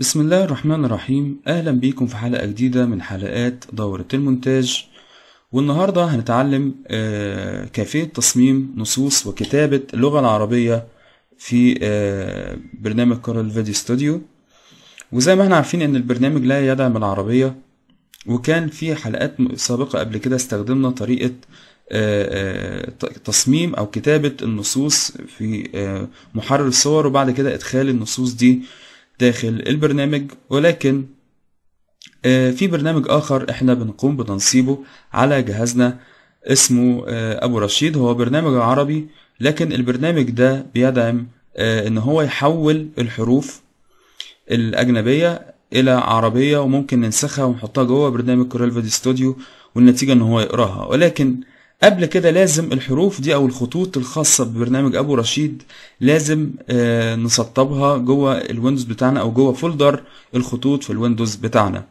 بسم الله الرحمن الرحيم أهلا بيكم في حلقة جديدة من حلقات دورة المونتاج والنهاردة هنتعلم آه، كيفية تصميم نصوص وكتابة اللغة العربية في آه، برنامج كورال فيديو ستوديو وزي ما احنا عارفين ان البرنامج لا يدعم العربية وكان في حلقات سابقة قبل كده استخدمنا طريقة آه، تصميم او كتابة النصوص في محرر الصور وبعد كده ادخال النصوص دي داخل البرنامج ولكن آه، في برنامج آخر احنا بنقوم بتنصيبه على جهازنا اسمه آه، أبو رشيد هو برنامج عربي لكن البرنامج ده بيدعم آه، ان هو يحول الحروف الأجنبية إلى عربية وممكن ننسخها ونحطها جوه برنامج كورال فيديو ستوديو والنتيجة ان هو يقراها ولكن قبل كده لازم الحروف دي او الخطوط الخاصة ببرنامج ابو رشيد لازم آه، نسطبها جوه الويندوز بتاعنا او جوه فولدر الخطوط في الويندوز بتاعنا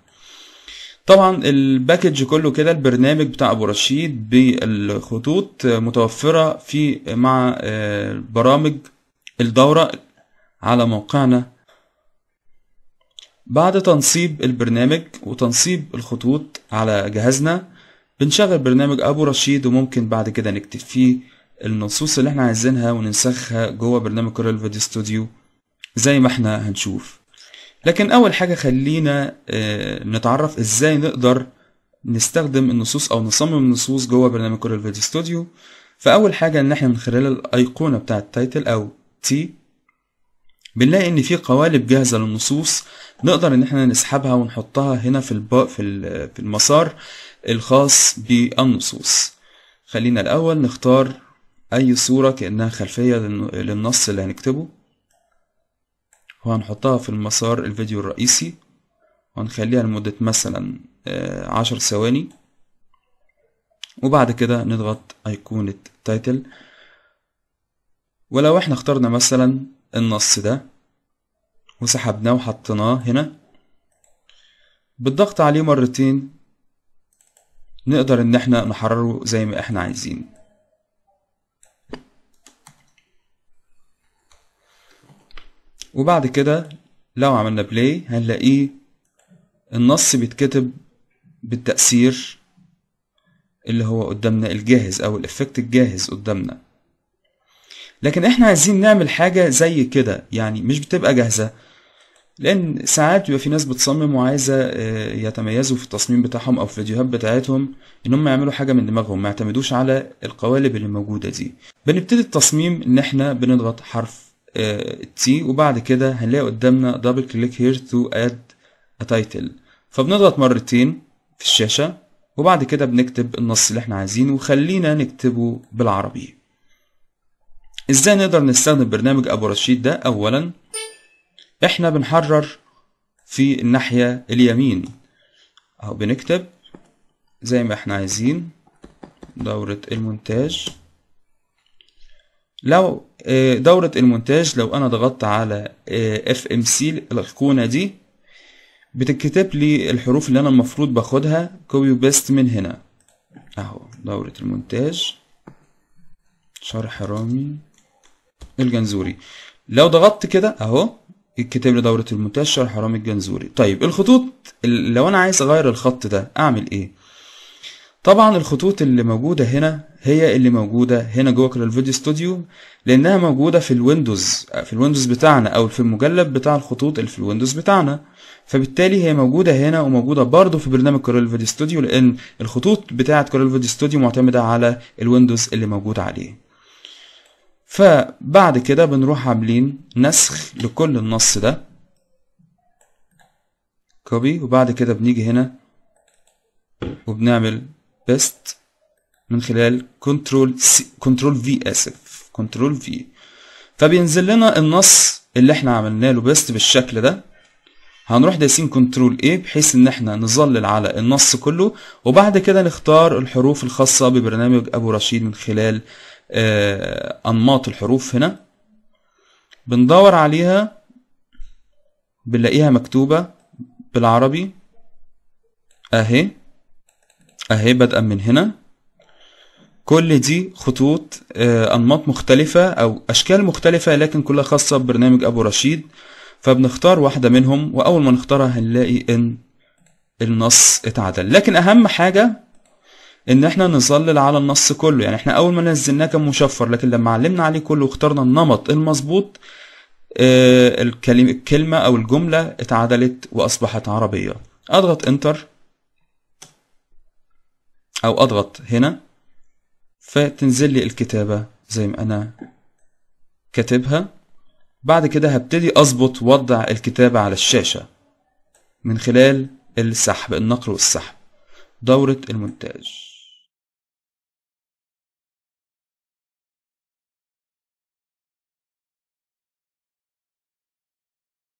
طبعا الباكج كله كده البرنامج بتاع ابو رشيد بالخطوط متوفرة في مع آه، برامج الدورة على موقعنا بعد تنصيب البرنامج وتنصيب الخطوط على جهازنا بنشغل برنامج ابو رشيد وممكن بعد كده نكتب فيه النصوص اللي احنا عايزينها وننسخها جوه برنامج كورال فيديو ستوديو زي ما احنا هنشوف لكن اول حاجه خلينا آه، نتعرف ازاي نقدر نستخدم النصوص او نصمم النصوص جوه برنامج كورال فيديو ستوديو فاول حاجه ان احنا من خلال الايقونه بتاعه تايتل او تي بنلاقي ان في قوالب جاهزه للنصوص نقدر ان احنا نسحبها ونحطها هنا في في, في المسار الخاص بالنصوص خلينا الأول نختار أي صورة كأنها خلفية للنص اللي هنكتبه وهنحطها في المسار الفيديو الرئيسي وهنخليها لمدة مثلا آه، عشر ثواني وبعد كده نضغط أيقونة تايتل ولو احنا اخترنا مثلا النص ده وسحبناه وحطيناه هنا بالضغط عليه مرتين نقدر ان احنا نحرره زي ما احنا عايزين وبعد كده لو عملنا بلاي هنلاقيه النص بيتكتب بالتأثير اللي هو قدامنا الجاهز او الافكت الجاهز قدامنا لكن احنا عايزين نعمل حاجة زي كده يعني مش بتبقى جاهزة لان ساعات بيبقى في ناس بتصمم وعايزه آه، يتميزوا في التصميم بتاعهم او في الفيديوهات بتاعتهم ان هم يعملوا حاجه من دماغهم ما يعتمدوش على القوالب اللي موجوده دي بنبتدي التصميم ان احنا بنضغط حرف تي آه، وبعد كده هنلاقي قدامنا دبل كليك هير تو اد ا تايتل فبنضغط مرتين في الشاشه وبعد كده بنكتب النص اللي احنا عايزينه وخلينا نكتبه بالعربي ازاي نقدر نستخدم برنامج ابو رشيد ده اولا احنا بنحرر في الناحية اليمين اهو بنكتب زي ما احنا عايزين دورة المونتاج لو آه، دورة المونتاج لو انا ضغطت على اف آه، ام سي الايقونة دي بتكتب لي الحروف اللي انا المفروض باخدها كوبي وبيست من هنا اهو دورة المونتاج شرح رامي الجنزوري لو ضغطت كده اهو الكتاب لدورة المنتشر حرام الجنزوري طيب الخطوط لو انا عايز اغير الخط ده اعمل ايه طبعا الخطوط اللي موجودة هنا هي اللي موجودة هنا جوه كرال فيديو ستوديو لانها موجودة في الويندوز في الويندوز بتاعنا او في المجلد بتاع الخطوط اللي في الويندوز بتاعنا فبالتالي هي موجودة هنا وموجودة برضو في برنامج كرال فيديو ستوديو لان الخطوط بتاعة كرال فيديو ستوديو معتمدة على الويندوز اللي موجود عليه فبعد كده بنروح عاملين نسخ لكل النص ده كوبي وبعد كده بنيجي هنا وبنعمل بيست من خلال كنترول سي كنترول في اسف كنترول في فبينزل لنا النص اللي احنا عملنا له بيست بالشكل ده هنروح دايسين كنترول A بحيث ان احنا نظلل على النص كله وبعد كده نختار الحروف الخاصة ببرنامج ابو رشيد من خلال آه، أنماط الحروف هنا بندور عليها بنلاقيها مكتوبة بالعربي أهي أهي بدءا من هنا كل دي خطوط آه، أنماط مختلفة أو أشكال مختلفة لكن كلها خاصة ببرنامج أبو رشيد فبنختار واحدة منهم وأول ما نختارها هنلاقي إن النص اتعدل لكن أهم حاجة ان احنا نظلل على النص كله يعني احنا اول ما نزلناه كان مشفر لكن لما علمنا عليه كله واخترنا النمط المظبوط آه، الكلمة او الجملة اتعدلت واصبحت عربية اضغط انتر او اضغط هنا فتنزل لي الكتابة زي ما انا كاتبها بعد كده هبتدي اظبط وضع الكتابة على الشاشة من خلال السحب النقر والسحب دورة المونتاج